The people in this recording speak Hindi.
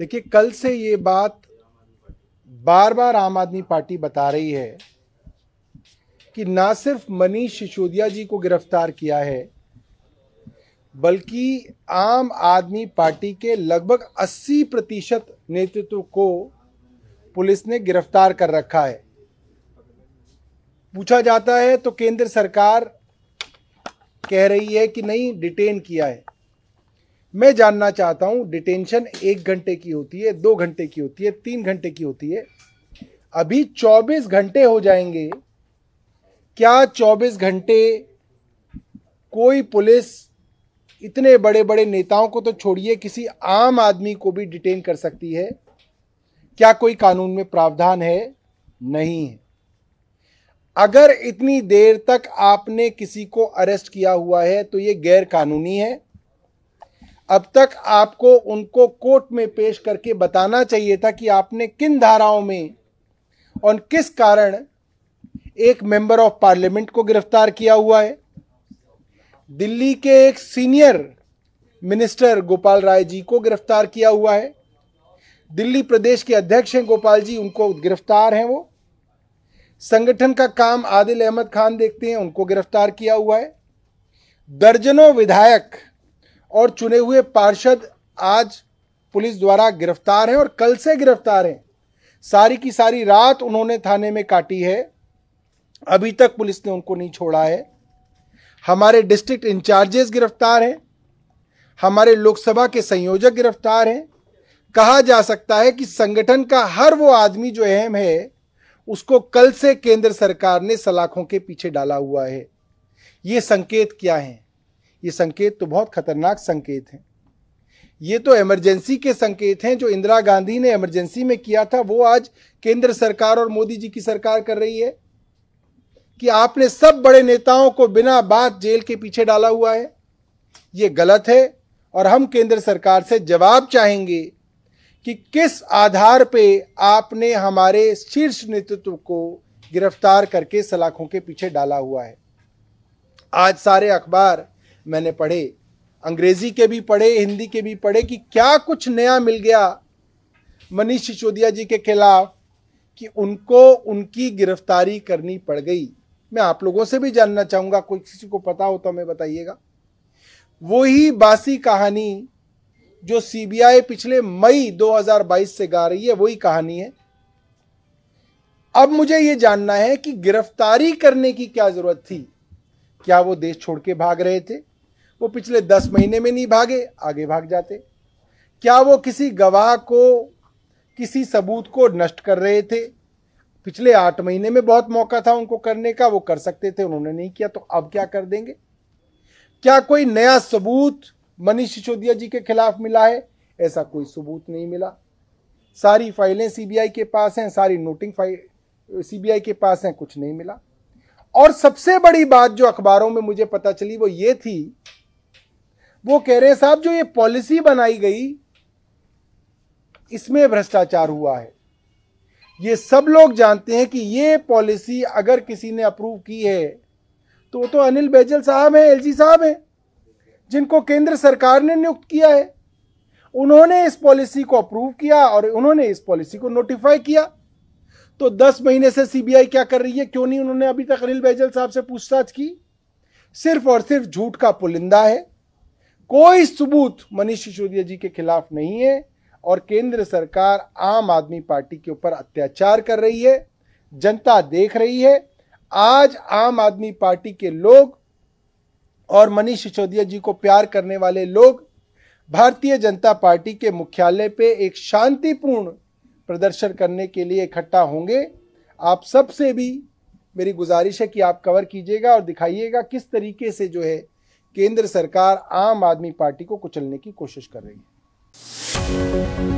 देखिए कल से ये बात बार बार आम आदमी पार्टी बता रही है कि ना सिर्फ मनीष सिसोदिया जी को गिरफ्तार किया है बल्कि आम आदमी पार्टी के लगभग 80 प्रतिशत नेतृत्व को पुलिस ने गिरफ्तार कर रखा है पूछा जाता है तो केंद्र सरकार कह रही है कि नहीं डिटेन किया है मैं जानना चाहता हूं डिटेंशन एक घंटे की होती है दो घंटे की होती है तीन घंटे की होती है अभी 24 घंटे हो जाएंगे क्या 24 घंटे कोई पुलिस इतने बड़े बड़े नेताओं को तो छोड़िए किसी आम आदमी को भी डिटेन कर सकती है क्या कोई कानून में प्रावधान है नहीं है अगर इतनी देर तक आपने किसी को अरेस्ट किया हुआ है तो ये गैर कानूनी है अब तक आपको उनको कोर्ट में पेश करके बताना चाहिए था कि आपने किन धाराओं में और किस कारण एक मेंबर ऑफ पार्लियामेंट को गिरफ्तार किया हुआ है दिल्ली के एक सीनियर मिनिस्टर गोपाल राय जी को गिरफ्तार किया हुआ है दिल्ली प्रदेश के अध्यक्ष हैं गोपाल जी उनको गिरफ्तार हैं वो संगठन का काम आदिल अहमद खान देखते हैं उनको गिरफ्तार किया हुआ है दर्जनों विधायक और चुने हुए पार्षद आज पुलिस द्वारा गिरफ्तार हैं और कल से गिरफ्तार हैं सारी की सारी रात उन्होंने थाने में काटी है अभी तक पुलिस ने उनको नहीं छोड़ा है हमारे डिस्ट्रिक्ट इंचार्जेस गिरफ्तार हैं हमारे लोकसभा के संयोजक गिरफ्तार हैं कहा जा सकता है कि संगठन का हर वो आदमी जो अहम है उसको कल से केंद्र सरकार ने सलाखों के पीछे डाला हुआ है ये संकेत क्या हैं ये संकेत तो बहुत खतरनाक संकेत हैं ये तो इमरजेंसी के संकेत हैं जो इंदिरा गांधी ने इमरजेंसी में किया था वो आज केंद्र सरकार और मोदी जी की सरकार कर रही है कि आपने सब बड़े नेताओं को बिना बात जेल के पीछे डाला हुआ है ये गलत है और हम केंद्र सरकार से जवाब चाहेंगे कि किस आधार पे आपने हमारे शीर्ष नेतृत्व को गिरफ्तार करके सलाखों के पीछे डाला हुआ है आज सारे अखबार मैंने पढ़े अंग्रेजी के भी पढ़े हिंदी के भी पढ़े कि क्या कुछ नया मिल गया मनीष सिसोदिया जी के खिलाफ कि उनको उनकी गिरफ्तारी करनी पड़ गई मैं आप लोगों से भी जानना चाहूंगा कोई किसी को पता हो तो हमें बताइएगा वही बासी कहानी जो सीबीआई पिछले मई 2022 से गा रही है वही कहानी है अब मुझे यह जानना है कि गिरफ्तारी करने की क्या जरूरत थी क्या वो देश छोड़ के भाग रहे थे वो पिछले दस महीने में नहीं भागे आगे भाग जाते क्या वो किसी गवाह को किसी सबूत को नष्ट कर रहे थे पिछले आठ महीने में बहुत मौका था उनको करने का वो कर सकते थे उन्होंने नहीं किया तो अब क्या कर देंगे क्या कोई नया सबूत मनीष सिसोदिया जी के खिलाफ मिला है ऐसा कोई सबूत नहीं मिला सारी फाइलें सीबीआई के पास हैं सारी नोटिंग फाइल सीबीआई के पास हैं कुछ नहीं मिला और सबसे बड़ी बात जो अखबारों में मुझे पता चली वो ये थी वो कह रहे हैं साहब जो ये पॉलिसी बनाई गई इसमें भ्रष्टाचार हुआ है ये सब लोग जानते हैं कि ये पॉलिसी अगर किसी ने अप्रूव की है तो वो तो अनिल बैजल साहब हैं एलजी साहब हैं जिनको केंद्र सरकार ने नियुक्त किया है उन्होंने इस पॉलिसी को अप्रूव किया और उन्होंने इस पॉलिसी को नोटिफाई किया तो 10 महीने से सीबीआई क्या कर रही है क्यों नहीं उन्होंने अभी तक अनिल बैजल साहब से पूछताछ की सिर्फ और सिर्फ झूठ का पुलिंदा है कोई सबूत मनीष सिसोदिया जी के खिलाफ नहीं है और केंद्र सरकार आम आदमी पार्टी के ऊपर अत्याचार कर रही है जनता देख रही है आज आम आदमी पार्टी के लोग और मनीष सिसोदिया जी को प्यार करने वाले लोग भारतीय जनता पार्टी के मुख्यालय पे एक शांतिपूर्ण प्रदर्शन करने के लिए इकट्ठा होंगे आप सबसे भी मेरी गुजारिश है कि आप कवर कीजिएगा और दिखाइएगा किस तरीके से जो है केंद्र सरकार आम आदमी पार्टी को कुचलने की कोशिश कर रही है